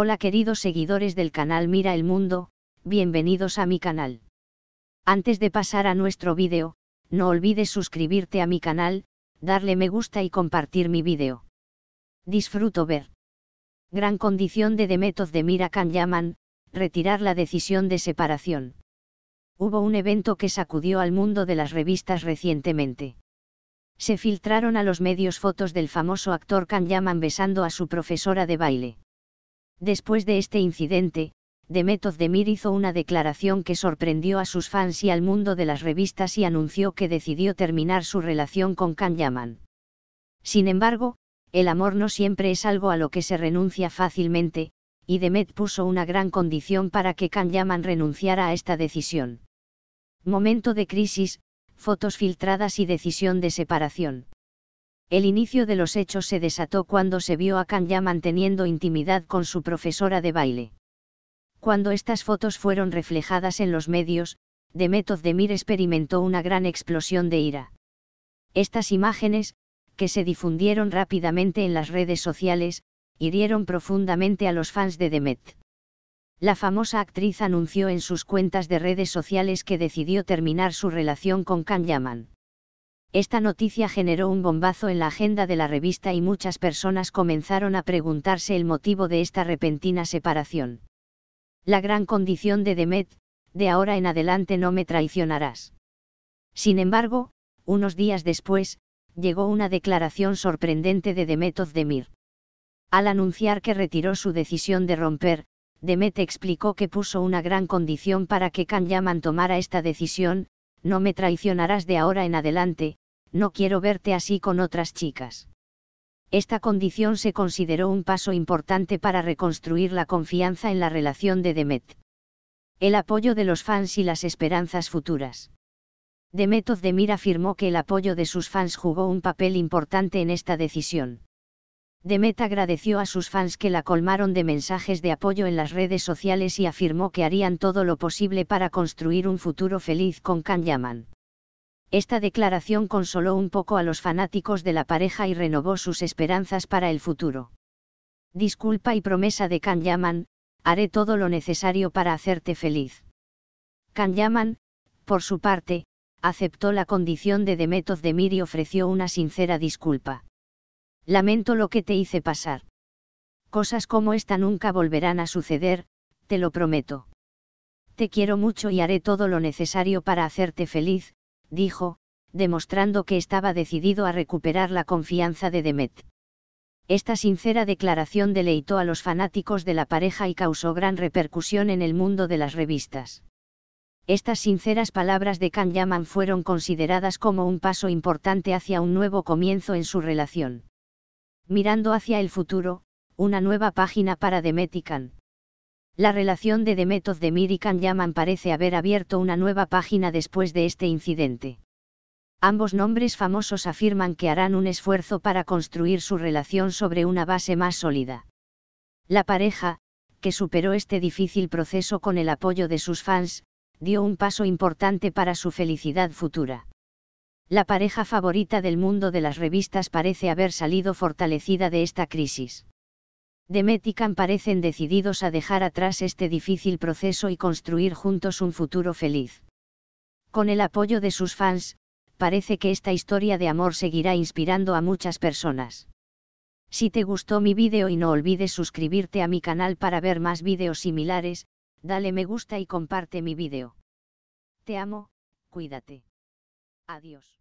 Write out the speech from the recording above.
Hola queridos seguidores del canal Mira el Mundo, bienvenidos a mi canal. Antes de pasar a nuestro vídeo, no olvides suscribirte a mi canal, darle me gusta y compartir mi vídeo. Disfruto ver. Gran condición de demétod de Mira Kanyaman, retirar la decisión de separación. Hubo un evento que sacudió al mundo de las revistas recientemente se filtraron a los medios fotos del famoso actor Kanyaman besando a su profesora de baile. Después de este incidente, Demet Demir hizo una declaración que sorprendió a sus fans y al mundo de las revistas y anunció que decidió terminar su relación con Yaman. Sin embargo, el amor no siempre es algo a lo que se renuncia fácilmente, y Demet puso una gran condición para que Yaman renunciara a esta decisión. Momento de crisis, fotos filtradas y decisión de separación el inicio de los hechos se desató cuando se vio a Kan Yaman teniendo intimidad con su profesora de baile. Cuando estas fotos fueron reflejadas en los medios, Demet demir experimentó una gran explosión de ira. Estas imágenes, que se difundieron rápidamente en las redes sociales, hirieron profundamente a los fans de Demet. La famosa actriz anunció en sus cuentas de redes sociales que decidió terminar su relación con Kan Yaman. Esta noticia generó un bombazo en la agenda de la revista y muchas personas comenzaron a preguntarse el motivo de esta repentina separación. La gran condición de Demet, de ahora en adelante no me traicionarás. Sin embargo, unos días después, llegó una declaración sorprendente de Demet Ozdemir. Al anunciar que retiró su decisión de romper, Demet explicó que puso una gran condición para que Yaman tomara esta decisión, no me traicionarás de ahora en adelante, no quiero verte así con otras chicas. Esta condición se consideró un paso importante para reconstruir la confianza en la relación de Demet. El apoyo de los fans y las esperanzas futuras. Demet Ozdemir afirmó que el apoyo de sus fans jugó un papel importante en esta decisión. Demet agradeció a sus fans que la colmaron de mensajes de apoyo en las redes sociales y afirmó que harían todo lo posible para construir un futuro feliz con Yaman. Esta declaración consoló un poco a los fanáticos de la pareja y renovó sus esperanzas para el futuro. Disculpa y promesa de Kan Yaman, haré todo lo necesario para hacerte feliz. Kan Yaman, por su parte, aceptó la condición de de Demir y ofreció una sincera disculpa. Lamento lo que te hice pasar. Cosas como esta nunca volverán a suceder, te lo prometo. Te quiero mucho y haré todo lo necesario para hacerte feliz, dijo, demostrando que estaba decidido a recuperar la confianza de Demet. Esta sincera declaración deleitó a los fanáticos de la pareja y causó gran repercusión en el mundo de las revistas. Estas sinceras palabras de Can Yaman fueron consideradas como un paso importante hacia un nuevo comienzo en su relación. Mirando hacia el futuro, una nueva página para Demet y Can. La relación de Method de Mirican Yaman parece haber abierto una nueva página después de este incidente. Ambos nombres famosos afirman que harán un esfuerzo para construir su relación sobre una base más sólida. La pareja, que superó este difícil proceso con el apoyo de sus fans, dio un paso importante para su felicidad futura. La pareja favorita del mundo de las revistas parece haber salido fortalecida de esta crisis. Demetican parecen decididos a dejar atrás este difícil proceso y construir juntos un futuro feliz. Con el apoyo de sus fans, parece que esta historia de amor seguirá inspirando a muchas personas. Si te gustó mi vídeo y no olvides suscribirte a mi canal para ver más vídeos similares, dale me gusta y comparte mi vídeo. Te amo, cuídate. Adiós.